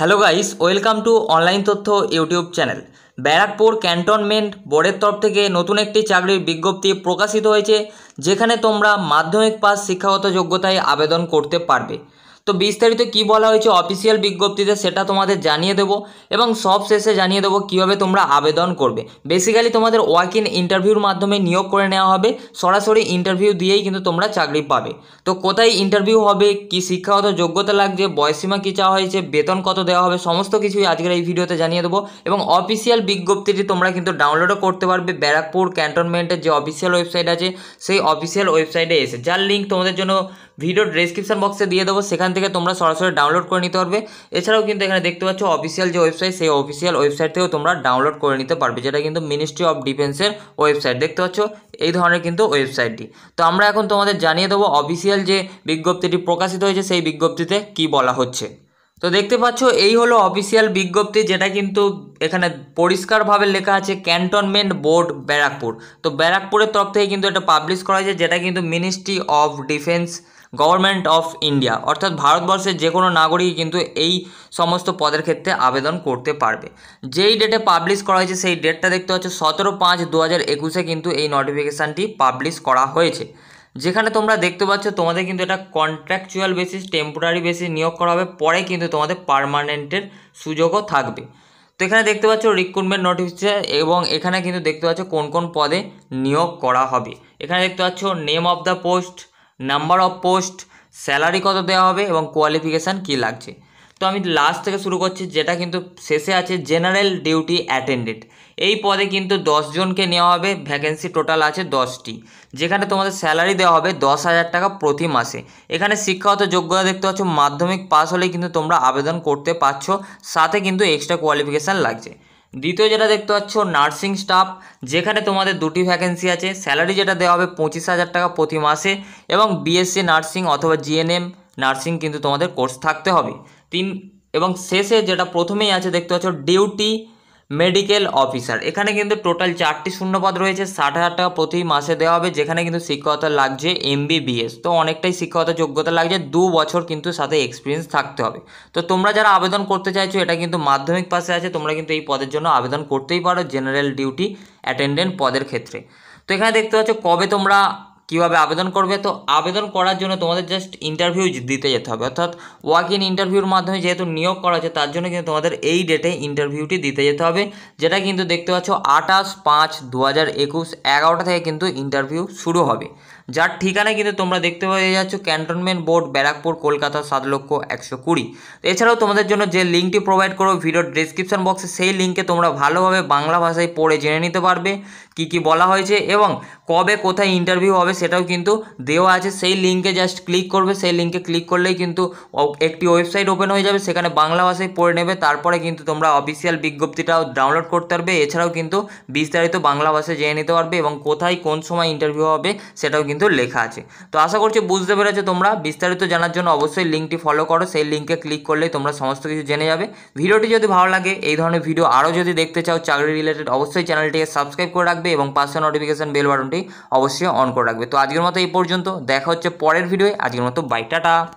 hello guys welcome to online তথ্য YouTube channel Barrackpore cantonment বোর্ডের তরফ থেকে নতুন একটি চাকরির বিজ্ঞপ্তি প্রকাশিত হয়েছে যেখানে তোমরা মাধ্যমিক পাস শিক্ষাগত যোগ্যতায় আবেদন করতে পারবে তো বিস্তারিত কি বলা হয়েছে অফিসিয়াল বিজ্ঞপ্তিতে সেটা তোমাদের জানিয়ে দেবো এবং সব শেষে জানিয়ে দেবো কীভাবে তোমরা আবেদন করবে বেসিক্যালি তোমাদের ওয়াক ইন ইন্টারভিউর মাধ্যমে নিয়োগ করে নেওয়া হবে সরাসরি ইন্টারভিউ দিয়েই কিন্তু তোমরা চাকরি পাবে তো কোথায় ইন্টারভিউ হবে কি শিক্ষাগত যোগ্যতা লাগছে বয়সীমা কী চাওয়া হয়েছে বেতন কত দেওয়া হবে সমস্ত কিছুই আজকের এই ভিডিওতে জানিয়ে দেবো এবং অফিসিয়াল বিজ্ঞপ্তিটি তোমরা কিন্তু ডাউনলোডও করতে পারবে ব্যারাকপুর ক্যান্টনমেন্টের যে অফিসিয়াল ওয়েবসাইট আছে সেই অফিসিয়াল ওয়েবসাইটে এসে যার লিঙ্ক তোমাদের জন্য ভিডিও ডেসক্রিপশন বক্সে দিয়ে দেবো সেখান থেকে তোমরা সরাসরি ডাউনলোড করে নিতে পারবে এছাড়াও কিন্তু এখানে দেখতে পাচ্ছ অফিসিয়াল যে ওয়েবসাইট সেই অফিসিয়াল ওয়েবসাইট থেকেও তোমরা ডাউনলোড করে নিতে পারবে যেটা কিন্তু মিনিস্ট্রি অফ ডিফেন্সের ওয়েবসাইট দেখতে পাচ্ছ এই ধরনের কিন্তু ওয়েবসাইটটি তো আমরা এখন তোমাদের জানিয়ে দেবো অফিসিয়াল যে বিজ্ঞপ্তিটি প্রকাশিত হয়েছে সেই বিজ্ঞপ্তিতে কি বলা হচ্ছে তো দেখতে পাচ্ছ এই হলো অফিসিয়াল বিজ্ঞপ্তি যেটা কিন্তু এখানে পরিষ্কারভাবে লেখা আছে ক্যান্টনমেন্ট বোর্ড ব্যারাকপুর তো ব্যারাকপুরের তরফ থেকে কিন্তু এটা পাবলিশ করা হয়েছে যেটা কিন্তু ministry of defence government of India অর্থাৎ ভারতবর্ষের যে কোনো নাগরিক কিন্তু এই সমস্ত পদের ক্ষেত্রে আবেদন করতে পারবে যেই ডেটে পাবলিশ করা হয়েছে সেই ডেটটা দেখতে হচ্ছে সতেরো পাঁচ দু হাজার একুশে কিন্তু এই নোটিফিকেশানটি পাবলিশ করা হয়েছে যেখানে তোমরা দেখতে পাচ্ছ তোমাদের কিন্তু এটা কন্ট্রাকচুয়াল বেসিস টেম্পোরারি বেসিস নিয়োগ করা হবে পরে কিন্তু তোমাদের পারমানেন্টের সুযোগও থাকবে তো এখানে দেখতে পাচ্ছ রিক্রুটমেন্ট নোটিফিকেশন এবং এখানে কিন্তু দেখতে পাচ্ছ কোন কোন পদে নিয়োগ করা হবে এখানে দেখতে পাচ্ছ name of the post number of post salary কত দেওয়া হবে এবং কোয়ালিফিকেশান কী লাগছে তো আমি লাস্ট থেকে শুরু করছি যেটা কিন্তু শেষে আছে জেনারেল ডিউটি অ্যাটেন্ডেড এই পদে কিন্তু দশজনকে নেওয়া হবে ভ্যাকেন্সি টোটাল আছে দশটি যেখানে তোমাদের স্যালারি দেওয়া হবে দশ হাজার টাকা প্রতি মাসে এখানে শিক্ষাগত যোগ্যতা দেখতে পাচ্ছ মাধ্যমিক পাস হলেই কিন্তু তোমরা আবেদন করতে পারছো সাথে কিন্তু এক্সট্রা কোয়ালিফিকেশান লাগছে দ্বিতীয় যেটা দেখতে পাচ্ছ নার্সিং স্টাফ যেখানে তোমাদের দুটি ভ্যাকেন্সি আছে স্যালারি যেটা দেওয়া হবে পঁচিশ হাজার টাকা প্রতি মাসে এবং বিএসসি নার্সিং অথবা জিএনএম নার্সিং কিন্তু তোমাদের কোর্স থাকতে হবে তিন এবং শেষে যেটা প্রথমেই আছে দেখতে পাচ্ছ ডিউটি মেডিকেল অফিসার এখানে কিন্তু টোটাল চারটি শূন্যপদ রয়েছে ষাট হাজার টাকা প্রতি মাসে দেওয়া হবে যেখানে কিন্তু শিক্ষকতা লাগছে এমবিবিএস তো অনেকটাই শিক্ষকতা যোগ্যতা লাগছে দু বছর কিন্তু সাথে এক্সপিরিয়েন্স থাকতে হবে তো তোমরা যারা আবেদন করতে চাইছো এটা কিন্তু মাধ্যমিক পাশে আছে তোমরা কিন্তু এই পদের জন্য আবেদন করতেই পারো জেনারেল ডিউটি অ্যাটেন্ডেন্ট পদের ক্ষেত্রে তো এখানে দেখতে পাচ্ছ কবে তোমরা কীভাবে আবেদন করবে তো আবেদন করার জন্য তোমাদের জাস্ট ইন্টারভিউ দিতে যেতে হবে অর্থাৎ ওয়াক ইন ইন্টারভিউর মাধ্যমে যেহেতু নিয়োগ করা হচ্ছে তার জন্য কিন্তু তোমাদের এই ডেটে ইন্টারভিউটি দিতে যেতে হবে যেটা কিন্তু দেখতে পাচ্ছ আঠাশ পাঁচ দু হাজার একুশ এগারোটা থেকে কিন্তু ইন্টারভিউ শুরু হবে যার ঠিকানা কিন্তু তোমরা দেখতে পেয়ে যাচ্ছ ক্যান্টনমেন্ট বোর্ড ব্যারাকপুর কলকাতা সাত লক্ষ একশো কুড়ি এছাড়াও তোমাদের জন্য যে লিঙ্কটি প্রোভাইড করো ভিডিওর ডিসক্রিপশন বক্সে সেই লিঙ্কে তোমরা ভালোভাবে বাংলা ভাষায় পড়ে জেনে নিতে পারবে কি কি বলা হয়েছে এবং কবে কোথায় ইন্টারভিউ হবে সেটাও কিন্তু দেওয়া আছে সেই লিঙ্কে জাস্ট ক্লিক করবে সেই লিঙ্কে ক্লিক করলেই কিন্তু একটি ওয়েবসাইট ওপেন হয়ে যাবে সেখানে বাংলা ভাষায় পড়ে নেবে তারপরে কিন্তু তোমরা অফিসিয়াল বিজ্ঞপ্তিটাও ডাউনলোড করতে পারবে এছাড়াও কিন্তু বিস্তারিত বাংলা ভাষায় জেনে নিতে পারবে এবং কোথায় কোন সময় ইন্টারভিউ হবে সেটাও কিন্তু লেখা আছে তো আশা করছি বুঝতে পেরেছো তোমরা বিস্তারিত জানার জন্য অবশ্যই লিঙ্কটি ফলো করো সেই লিঙ্কে ক্লিক করলেই তোমরা সমস্ত কিছু জেনে যাবে ভিডিওটি যদি ভালো লাগে এই ধরনের ভিডিও আরও যদি দেখতে চাও চাকরি রিলেটেড অবশ্যই চ্যানেলটিকে সাবস্ক্রাইব করে রাখবে এবং পাশে নোটিফিকেশন বেল বাটনটি অবশ্যই অন করে রাখবে তো আজকের মতো এই পর্যন্ত দেখা হচ্ছে পরের ভিডিওয়ে আজকের মতো বাই টাটা